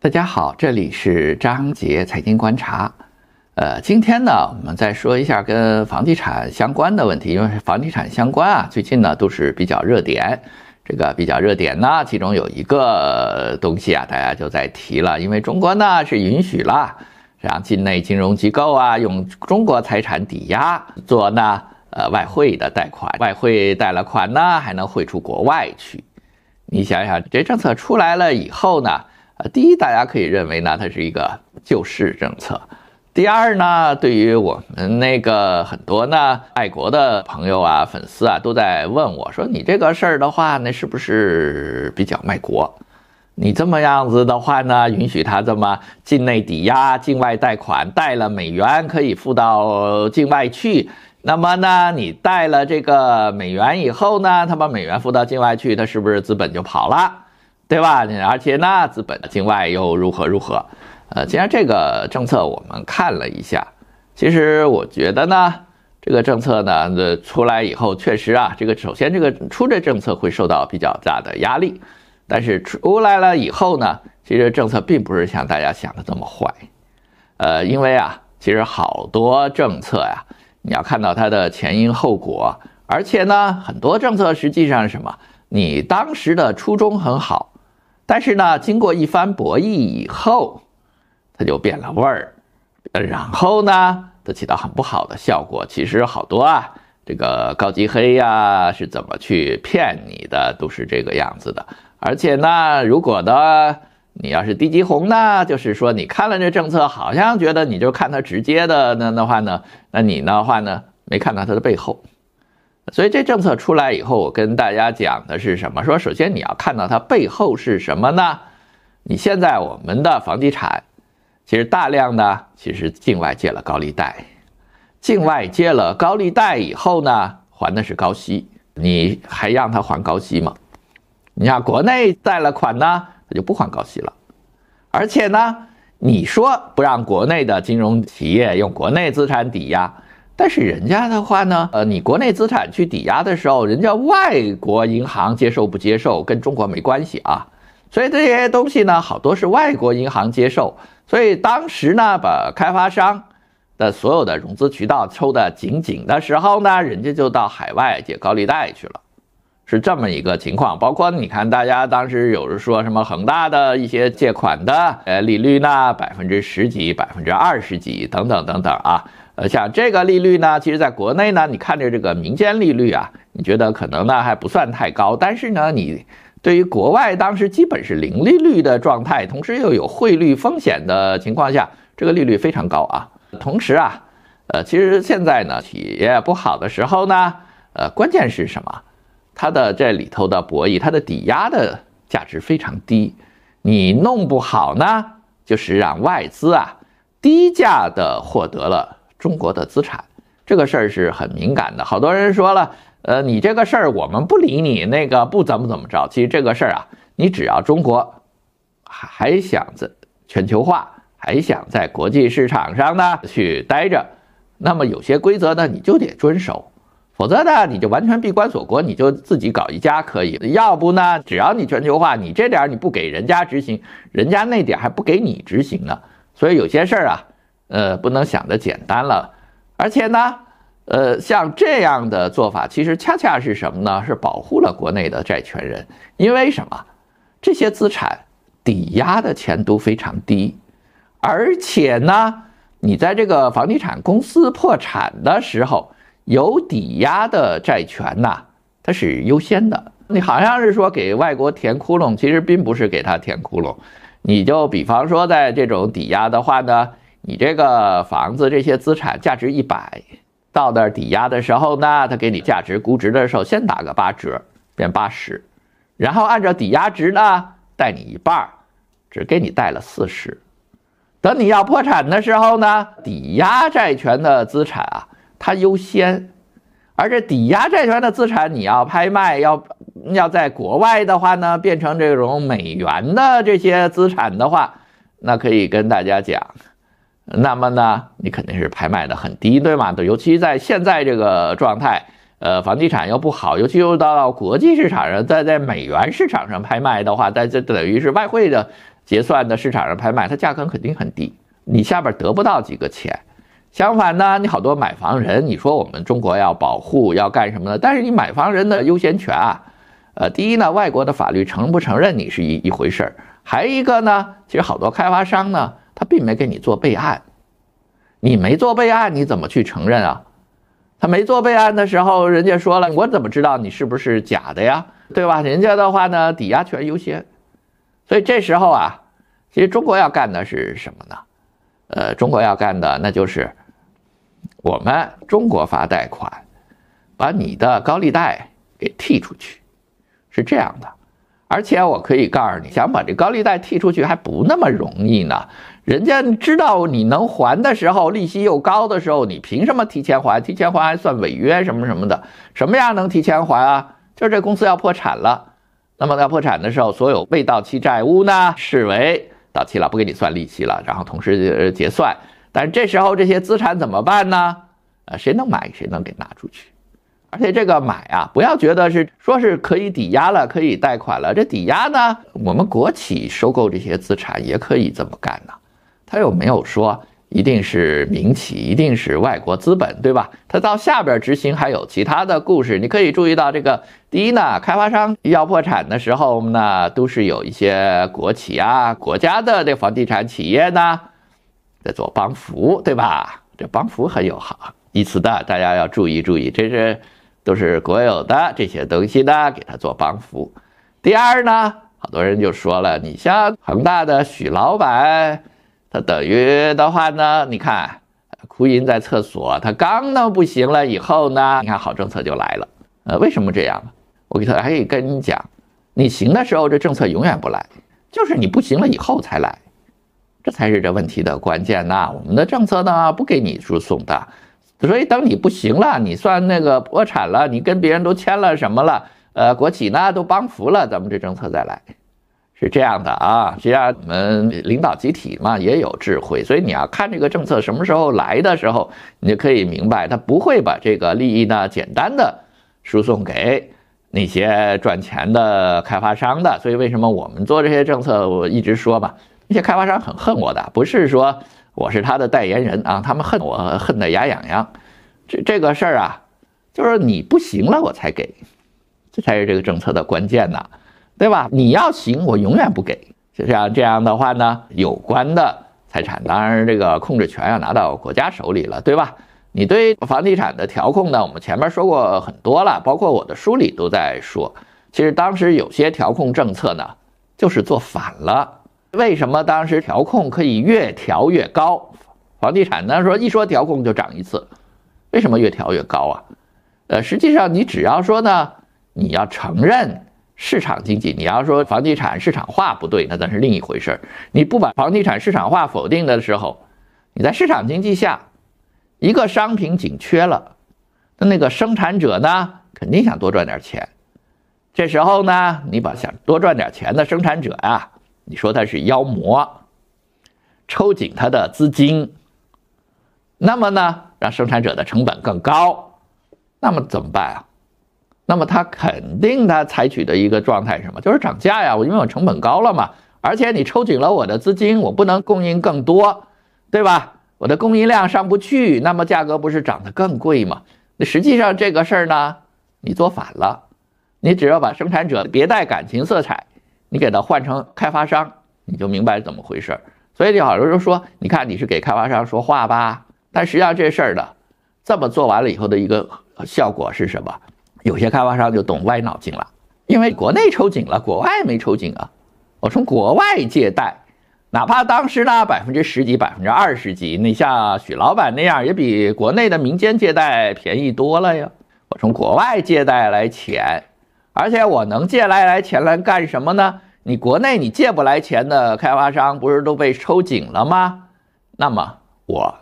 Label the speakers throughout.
Speaker 1: 大家好，这里是张杰财经观察。呃，今天呢，我们再说一下跟房地产相关的问题，因为房地产相关啊，最近呢都是比较热点，这个比较热点呢，其中有一个东西啊，大家就在提了，因为中国呢是允许了让境内金融机构啊用中国财产抵押做呢呃外汇的贷款，外汇贷了款呢还能汇出国外去，你想想这政策出来了以后呢？啊，第一，大家可以认为呢，它是一个救市政策。第二呢，对于我们那个很多呢爱国的朋友啊、粉丝啊，都在问我说，你这个事儿的话，那是不是比较卖国？你这么样子的话呢，允许他这么境内抵押、境外贷款，贷了美元可以付到境外去。那么呢，你贷了这个美元以后呢，他把美元付到境外去，他是不是资本就跑了？对吧？而且呢，资本的境外又如何如何？呃，既然这个政策我们看了一下，其实我觉得呢，这个政策呢，呃，出来以后确实啊，这个首先这个出这政策会受到比较大的压力，但是出来了以后呢，其实政策并不是像大家想的这么坏，呃，因为啊，其实好多政策呀，你要看到它的前因后果，而且呢，很多政策实际上是什么？你当时的初衷很好。但是呢，经过一番博弈以后，它就变了味儿，然后呢，它起到很不好的效果。其实好多啊，这个高级黑呀，是怎么去骗你的，都是这个样子的。而且呢，如果呢，你要是低级红呢，就是说你看了这政策，好像觉得你就看它直接的那的话呢，那你的话呢，没看到它的背后。所以这政策出来以后，我跟大家讲的是什么？说首先你要看到它背后是什么呢？你现在我们的房地产其实大量的其实境外借了高利贷，境外借了高利贷以后呢，还的是高息，你还让他还高息吗？你让国内贷了款呢，他就不还高息了，而且呢，你说不让国内的金融企业用国内资产抵押。但是人家的话呢，呃，你国内资产去抵押的时候，人家外国银行接受不接受跟中国没关系啊，所以这些东西呢，好多是外国银行接受。所以当时呢，把开发商的所有的融资渠道抽得紧紧的时候呢，人家就到海外借高利贷去了，是这么一个情况。包括你看，大家当时有人说什么恒大的一些借款的，呃，利率呢，百分之十几、百分之二十几等等等等啊。呃，像这个利率呢，其实在国内呢，你看着这个民间利率啊，你觉得可能呢还不算太高。但是呢，你对于国外当时基本是零利率的状态，同时又有汇率风险的情况下，这个利率非常高啊。同时啊，呃，其实现在呢，企业不好的时候呢，呃，关键是什么？它的这里头的博弈，它的抵押的价值非常低，你弄不好呢，就是让外资啊低价的获得了。中国的资产，这个事儿是很敏感的。好多人说了，呃，你这个事儿我们不理你，那个不怎么怎么着。其实这个事儿啊，你只要中国还还想在全球化，还想在国际市场上呢去待着，那么有些规则呢，你就得遵守，否则呢，你就完全闭关锁国，你就自己搞一家可以。要不呢，只要你全球化，你这点你不给人家执行，人家那点还不给你执行呢。所以有些事儿啊。呃，不能想的简单了，而且呢，呃，像这样的做法，其实恰恰是什么呢？是保护了国内的债权人，因为什么？这些资产抵押的钱都非常低，而且呢，你在这个房地产公司破产的时候，有抵押的债权呐，它是优先的。你好像是说给外国填窟窿，其实并不是给他填窟窿。你就比方说，在这种抵押的话呢。你这个房子这些资产价值一百，到那儿抵押的时候呢，他给你价值估值的时候先打个八折，变八十，然后按照抵押值呢贷你一半只给你贷了四十。等你要破产的时候呢，抵押债权的资产啊，它优先，而这抵押债权的资产你要拍卖要要在国外的话呢，变成这种美元的这些资产的话，那可以跟大家讲。那么呢，你肯定是拍卖的很低，对吗？对，尤其在现在这个状态，呃，房地产又不好，尤其又到国际市场上，在在美元市场上拍卖的话，在这等于是外汇的结算的市场上拍卖，它价格肯定很低，你下边得不到几个钱。相反呢，你好多买房人，你说我们中国要保护要干什么呢？但是你买房人的优先权啊，呃，第一呢，外国的法律承不承认你是一一回事儿，还一个呢，其实好多开发商呢。他并没给你做备案，你没做备案，你怎么去承认啊？他没做备案的时候，人家说了，我怎么知道你是不是假的呀？对吧？人家的话呢，抵押权优先。所以这时候啊，其实中国要干的是什么呢？呃，中国要干的那就是，我们中国发贷款，把你的高利贷给替出去，是这样的。而且我可以告诉你，想把这高利贷替出去还不那么容易呢。人家知道你能还的时候，利息又高的时候，你凭什么提前还？提前还还算违约什么什么的？什么样能提前还啊？就是这公司要破产了，那么要破产的时候，所有未到期债务呢，视为到期了，不给你算利息了，然后同时结算。但这时候这些资产怎么办呢？啊，谁能买，谁能给拿出去？而且这个买啊，不要觉得是说是可以抵押了，可以贷款了。这抵押呢，我们国企收购这些资产也可以这么干呢。他又没有说一定是民企，一定是外国资本，对吧？他到下边执行还有其他的故事。你可以注意到这个：第一呢，开发商要破产的时候，呢都是有一些国企啊、国家的这房地产企业呢在做帮扶，对吧？这帮扶很有好意思的，大家要注意注意，这是都是国有的这些东西呢，给他做帮扶。第二呢，好多人就说了，你像恒大的许老板。它等于的话呢？你看，哭晕在厕所，他刚呢不行了以后呢？你看好政策就来了。呃，为什么这样？我给他可以跟你讲，你行的时候这政策永远不来，就是你不行了以后才来，这才是这问题的关键呐。我们的政策呢不给你输送的，所以等你不行了，你算那个破产了，你跟别人都签了什么了？呃，国企呢都帮扶了，咱们这政策再来。是这样的啊，实际上我们领导集体嘛也有智慧，所以你要看这个政策什么时候来的时候，你就可以明白，他不会把这个利益呢简单的输送给那些赚钱的开发商的。所以为什么我们做这些政策，我一直说嘛，那些开发商很恨我的，不是说我是他的代言人啊，他们恨我恨得牙痒痒。这这个事儿啊，就是你不行了我才给，这才是这个政策的关键呐。对吧？你要行，我永远不给。就像这样的话呢，有关的财产，当然这个控制权要拿到国家手里了，对吧？你对房地产的调控呢，我们前面说过很多了，包括我的书里都在说。其实当时有些调控政策呢，就是做反了。为什么当时调控可以越调越高？房地产呢，说一说调控就涨一次，为什么越调越高啊？呃，实际上你只要说呢，你要承认。市场经济，你要说房地产市场化不对，那咱是另一回事儿。你不把房地产市场化否定的时候，你在市场经济下，一个商品紧缺了，那那个生产者呢，肯定想多赚点钱。这时候呢，你把想多赚点钱的生产者呀，你说他是妖魔，抽紧他的资金，那么呢，让生产者的成本更高，那么怎么办啊？那么他肯定，他采取的一个状态是什么？就是涨价呀！我因为我成本高了嘛，而且你抽紧了我的资金，我不能供应更多，对吧？我的供应量上不去，那么价格不是涨得更贵吗？那实际上这个事儿呢，你做反了。你只要把生产者别带感情色彩，你给他换成开发商，你就明白怎么回事。所以好多人说，你看你是给开发商说话吧，但实际上这事儿的这么做完了以后的一个效果是什么？有些开发商就懂歪脑筋了，因为国内抽紧了，国外没抽紧啊。我从国外借贷，哪怕当时呢百分之十几、百分之二十几，你像许老板那样也比国内的民间借贷便宜多了呀。我从国外借贷来钱，而且我能借来来钱来干什么呢？你国内你借不来钱的开发商不是都被抽紧了吗？那么我，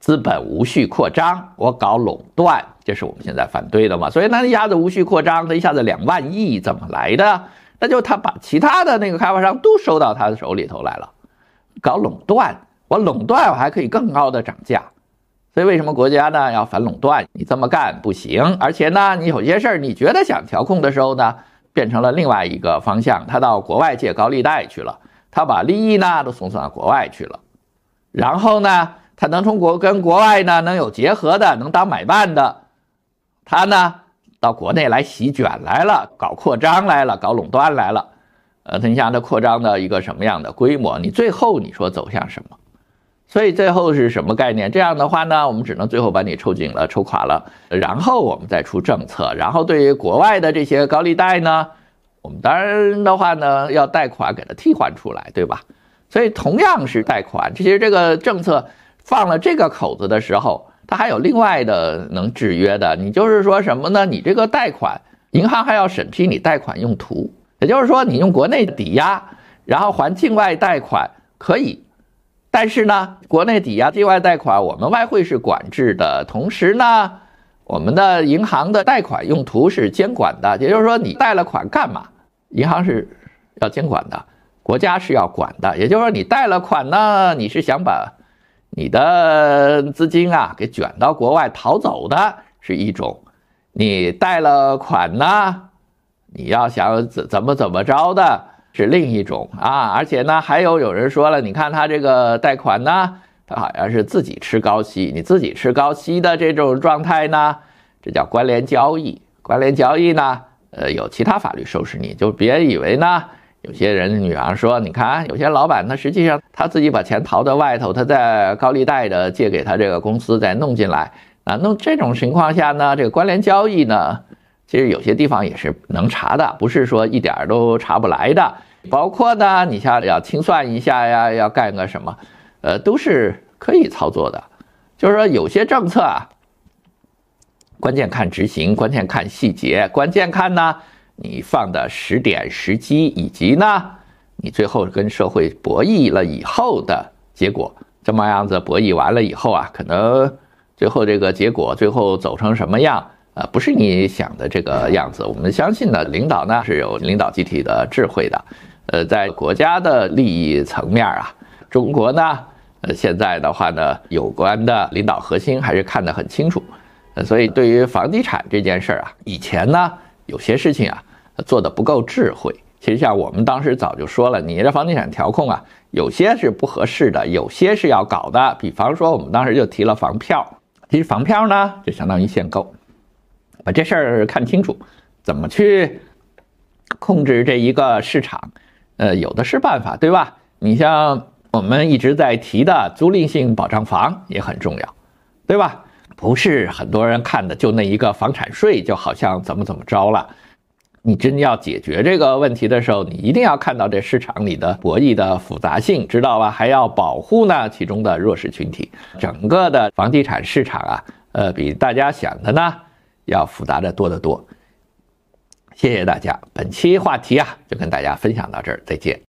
Speaker 1: 资本无序扩张，我搞垄断。这是我们现在反对的嘛？所以那一下子无序扩张，它一下子两万亿怎么来的？那就他把其他的那个开发商都收到他的手里头来了，搞垄断。我垄断我还可以更高的涨价。所以为什么国家呢要反垄断？你这么干不行。而且呢，你有些事儿你觉得想调控的时候呢，变成了另外一个方向。他到国外借高利贷去了，他把利益呢都送送到国外去了。然后呢，他能从国跟国外呢能有结合的，能当买办的。他呢，到国内来席卷来了，搞扩张来了，搞垄断来了，呃，你想他扩张的一个什么样的规模？你最后你说走向什么？所以最后是什么概念？这样的话呢，我们只能最后把你抽紧了、抽垮了，然后我们再出政策，然后对于国外的这些高利贷呢，我们当然的话呢要贷款给他替换出来，对吧？所以同样是贷款，其实这个政策放了这个口子的时候。它还有另外的能制约的，你就是说什么呢？你这个贷款，银行还要审批你贷款用途。也就是说，你用国内的抵押，然后还境外贷款可以，但是呢，国内抵押境外贷款，我们外汇是管制的，同时呢，我们的银行的贷款用途是监管的。也就是说，你贷了款干嘛？银行是要监管的，国家是要管的。也就是说，你贷了款呢，你是想把。你的资金啊，给卷到国外逃走的是一种，你贷了款呢，你要想怎怎么怎么着的，是另一种啊。而且呢，还有有人说了，你看他这个贷款呢，他好像是自己吃高息，你自己吃高息的这种状态呢，这叫关联交易。关联交易呢，呃，有其他法律收拾你，就别以为呢。有些人女儿说：“你看，有些老板，他实际上他自己把钱逃到外头，他在高利贷的借给他这个公司，再弄进来啊。那这种情况下呢，这个关联交易呢，其实有些地方也是能查的，不是说一点都查不来的。包括呢，你像要清算一下呀，要干个什么，呃，都是可以操作的。就是说，有些政策啊，关键看执行，关键看细节，关键看呢。”你放的时点时机，以及呢，你最后跟社会博弈了以后的结果，这么样子博弈完了以后啊，可能最后这个结果最后走成什么样啊，不是你想的这个样子。我们相信呢，领导呢是有领导集体的智慧的，呃，在国家的利益层面啊，中国呢，呃，现在的话呢，有关的领导核心还是看得很清楚，呃，所以对于房地产这件事儿啊，以前呢。有些事情啊，做的不够智慧。其实像我们当时早就说了，你的房地产调控啊，有些是不合适的，有些是要搞的。比方说，我们当时就提了房票。其实房票呢，就相当于限购。把这事儿看清楚，怎么去控制这一个市场，呃，有的是办法，对吧？你像我们一直在提的租赁性保障房也很重要，对吧？不是很多人看的，就那一个房产税，就好像怎么怎么着了。你真要解决这个问题的时候，你一定要看到这市场里的博弈的复杂性，知道吧？还要保护呢其中的弱势群体。整个的房地产市场啊，呃，比大家想的呢要复杂的多得多。谢谢大家，本期话题啊就跟大家分享到这儿，再见。